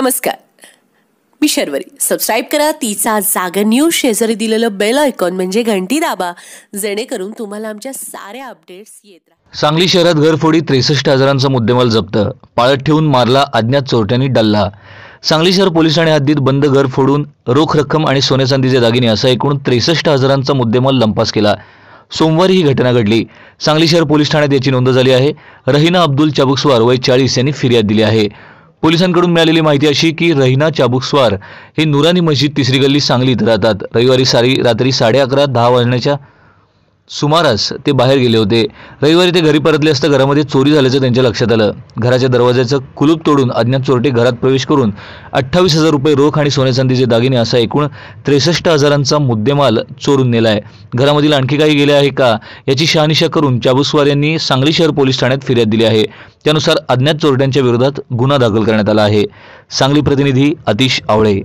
नमस्कार मी शर्वरी सबस्क्राईब करा तिचा जागा न्यूज शेजारी दिलेलं बेल आयकॉन म्हणजे घंटी दाबा जेणेकरून तुम्हाला आमच्या साऱ्या अपडेट्स येत सांगली शहरात घरफोडी त्रेसष्ट हजारांचा मुद्देमाल जप्त पाळत ठेवून मारला अज्ञात चोरट्यांनी डल्ला सांगली शहर पोलिसांनी हद्दीत बंद घर फोडून रोख रक्कम आणि सोने चांदीचे दागिने असा एकूण त्रेसष्ट हजारांचा मुद्देमाल लंपास केला सोमवारी ही घटना घडली सांगली शहर पोलीस ठाण्यात याची नोंद झाली आहे रहीना अब्दुल चाबुकस्वार वय चाळीस यांनी फिर्याद दिली आहे पोलिसांकडून मिळालेली माहिती अशी की रहिना चाबुकस्वार हे नुरानी मस्जिद तिसरी गल्ली सांगलीत राहतात रविवारी सारी रात्री साडे अकरा दहा वाजण्याच्या सुमारास ते बाहेर गेले होते रविवारी ते घरी परतले असता घरामध्ये चोरी झाल्याचं त्यांच्या लक्षात आलं घराच्या दरवाजाचं कुलूप तोडून अज्ञात चोरटे घरात प्रवेश करून अठ्ठावीस हजार रुपये रोख आणि सोने चांदीचे दागिने असा एकूण त्रेसष्ट हजारांचा मुद्देमाल चोरून नेला आहे घरामधील आणखी काही गेले आहे का याची शहानिशा करून चाबुसवार यांनी सांगली शहर पोलीस ठाण्यात फिर्याद दिली आहे त्यानुसार अज्ञात चोरट्यांच्या विरोधात गुन्हा दाखल करण्यात आला आहे सांगली प्रतिनिधी अतिश आवळे